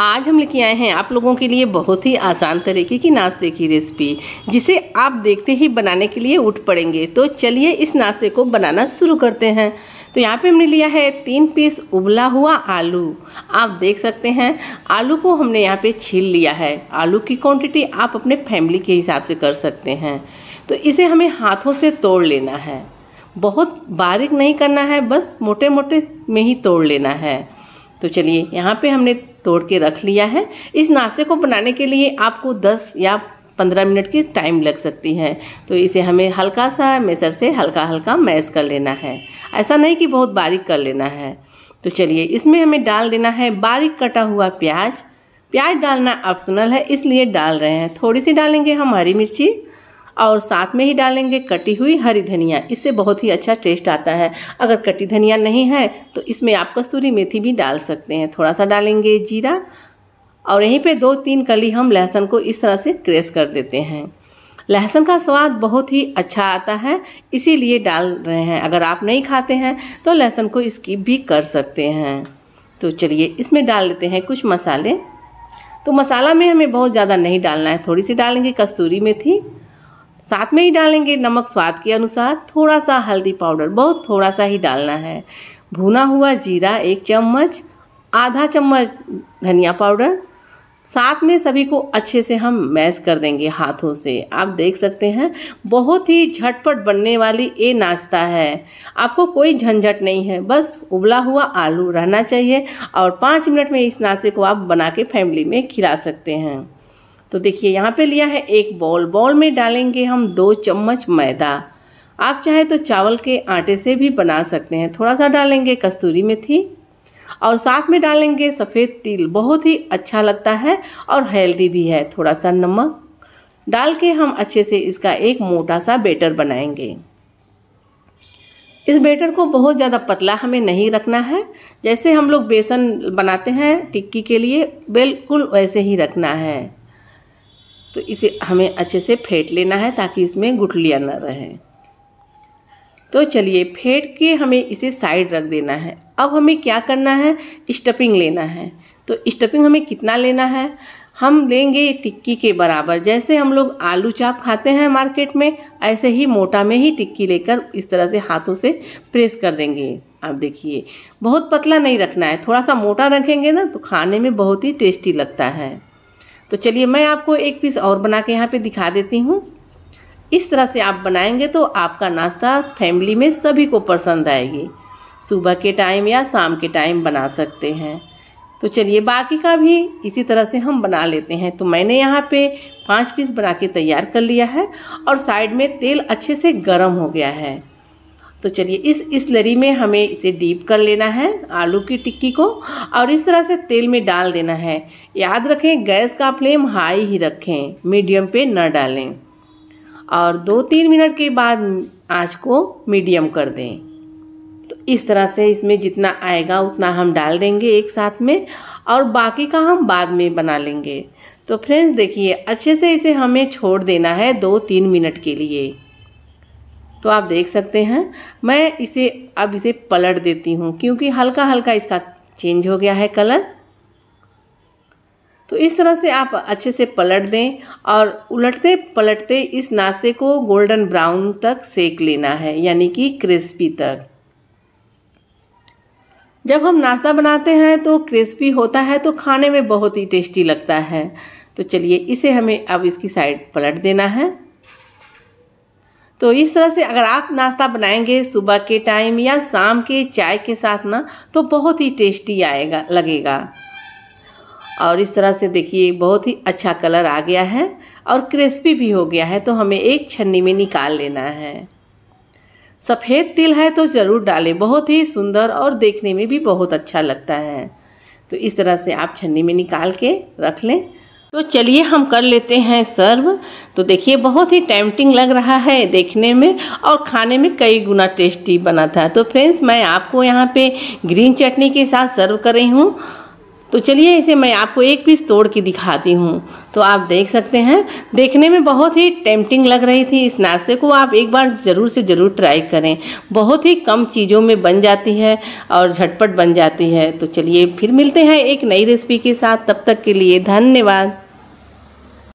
आज हम लेके आए हैं आप लोगों के लिए बहुत ही आसान तरीके की नाश्ते की रेसिपी जिसे आप देखते ही बनाने के लिए उठ पड़ेंगे तो चलिए इस नाश्ते को बनाना शुरू करते हैं तो यहाँ पे हमने लिया है तीन पीस उबला हुआ आलू आप देख सकते हैं आलू को हमने यहाँ पे छील लिया है आलू की क्वांटिटी आप अपने फैमिली के हिसाब से कर सकते हैं तो इसे हमें हाथों से तोड़ लेना है बहुत बारीक नहीं करना है बस मोटे मोटे में ही तोड़ लेना है तो चलिए यहाँ पे हमने तोड़ के रख लिया है इस नाश्ते को बनाने के लिए आपको 10 या 15 मिनट की टाइम लग सकती है तो इसे हमें हल्का सा मेसर से हल्का हल्का मैस कर लेना है ऐसा नहीं कि बहुत बारीक कर लेना है तो चलिए इसमें हमें डाल देना है बारीक कटा हुआ प्याज प्याज डालना ऑप्शनल है इसलिए डाल रहे हैं थोड़ी सी डालेंगे हम हरी मिर्ची और साथ में ही डालेंगे कटी हुई हरी धनिया इससे बहुत ही अच्छा टेस्ट आता है अगर कटी धनिया नहीं है तो इसमें आप कस्तूरी मेथी भी डाल सकते हैं थोड़ा सा डालेंगे जीरा और यहीं पे दो तीन कली हम लहसुन को इस तरह से क्रेस कर देते हैं लहसुन का स्वाद बहुत ही अच्छा आता है इसीलिए डाल रहे हैं अगर आप नहीं खाते हैं तो लहसुन को स्किप भी कर सकते हैं तो चलिए इसमें डाल लेते हैं कुछ मसाले तो मसाला में हमें बहुत ज़्यादा नहीं डालना है थोड़ी सी डालेंगे कस्तूरी मेथी साथ में ही डालेंगे नमक स्वाद के अनुसार थोड़ा सा हल्दी पाउडर बहुत थोड़ा सा ही डालना है भुना हुआ जीरा एक चम्मच आधा चम्मच धनिया पाउडर साथ में सभी को अच्छे से हम मैश कर देंगे हाथों से आप देख सकते हैं बहुत ही झटपट बनने वाली ये नाश्ता है आपको कोई झंझट नहीं है बस उबला हुआ आलू रहना चाहिए और पाँच मिनट में इस नाश्ते को आप बना के फैमिली में खिला सकते हैं तो देखिए यहाँ पे लिया है एक बॉल बॉल में डालेंगे हम दो चम्मच मैदा आप चाहे तो चावल के आटे से भी बना सकते हैं थोड़ा सा डालेंगे कस्तूरी मेथी और साथ में डालेंगे सफ़ेद तिल बहुत ही अच्छा लगता है और हेल्दी भी है थोड़ा सा नमक डाल के हम अच्छे से इसका एक मोटा सा बेटर बनाएंगे इस बेटर को बहुत ज़्यादा पतला हमें नहीं रखना है जैसे हम लोग बेसन बनाते हैं टिक्की के लिए बिल्कुल वैसे ही रखना है तो इसे हमें अच्छे से फेंट लेना है ताकि इसमें गुठलियाँ न रहें तो चलिए फेंट के हमें इसे साइड रख देना है अब हमें क्या करना है स्टफिंग लेना है तो स्टफिंग हमें कितना लेना है हम लेंगे टिक्की के बराबर जैसे हम लोग आलू चाप खाते हैं मार्केट में ऐसे ही मोटा में ही टिक्की लेकर इस तरह से हाथों से प्रेस कर देंगे आप देखिए बहुत पतला नहीं रखना है थोड़ा सा मोटा रखेंगे ना तो खाने में बहुत ही टेस्टी लगता है तो चलिए मैं आपको एक पीस और बना के यहाँ पे दिखा देती हूँ इस तरह से आप बनाएंगे तो आपका नाश्ता फैमिली में सभी को पसंद आएगी सुबह के टाइम या शाम के टाइम बना सकते हैं तो चलिए बाकी का भी इसी तरह से हम बना लेते हैं तो मैंने यहाँ पे पांच पीस बना के तैयार कर लिया है और साइड में तेल अच्छे से गर्म हो गया है तो चलिए इस इस लरी में हमें इसे डीप कर लेना है आलू की टिक्की को और इस तरह से तेल में डाल देना है याद रखें गैस का फ्लेम हाई ही रखें मीडियम पे न डालें और दो तीन मिनट के बाद आँच को मीडियम कर दें तो इस तरह से इसमें जितना आएगा उतना हम डाल देंगे एक साथ में और बाकी का हम बाद में बना लेंगे तो फ्रेंड्स देखिए अच्छे से इसे हमें छोड़ देना है दो तीन मिनट के लिए तो आप देख सकते हैं मैं इसे अब इसे पलट देती हूँ क्योंकि हल्का हल्का इसका चेंज हो गया है कलर तो इस तरह से आप अच्छे से पलट दें और उलटते पलटते इस नाश्ते को गोल्डन ब्राउन तक सेक लेना है यानी कि क्रिस्पी तक जब हम नाश्ता बनाते हैं तो क्रिस्पी होता है तो खाने में बहुत ही टेस्टी लगता है तो चलिए इसे हमें अब इसकी साइड पलट देना है तो इस तरह से अगर आप नाश्ता बनाएंगे सुबह के टाइम या शाम के चाय के साथ ना तो बहुत ही टेस्टी आएगा लगेगा और इस तरह से देखिए बहुत ही अच्छा कलर आ गया है और क्रिस्पी भी हो गया है तो हमें एक छन्नी में निकाल लेना है सफ़ेद तिल है तो ज़रूर डालें बहुत ही सुंदर और देखने में भी बहुत अच्छा लगता है तो इस तरह से आप छन्नी में निकाल के रख लें तो चलिए हम कर लेते हैं सर्व तो देखिए बहुत ही टेम्पटिंग लग रहा है देखने में और खाने में कई गुना टेस्टी बना था तो फ्रेंड्स मैं आपको यहाँ पे ग्रीन चटनी के साथ सर्व कर रही हूँ तो चलिए इसे मैं आपको एक पीस तोड़ के दिखाती हूँ तो आप देख सकते हैं देखने में बहुत ही टेम्पटिंग लग रही थी इस नाश्ते को आप एक बार ज़रूर से ज़रूर ट्राई करें बहुत ही कम चीज़ों में बन जाती है और झटपट बन जाती है तो चलिए फिर मिलते हैं एक नई रेसिपी के साथ तब तक के लिए धन्यवाद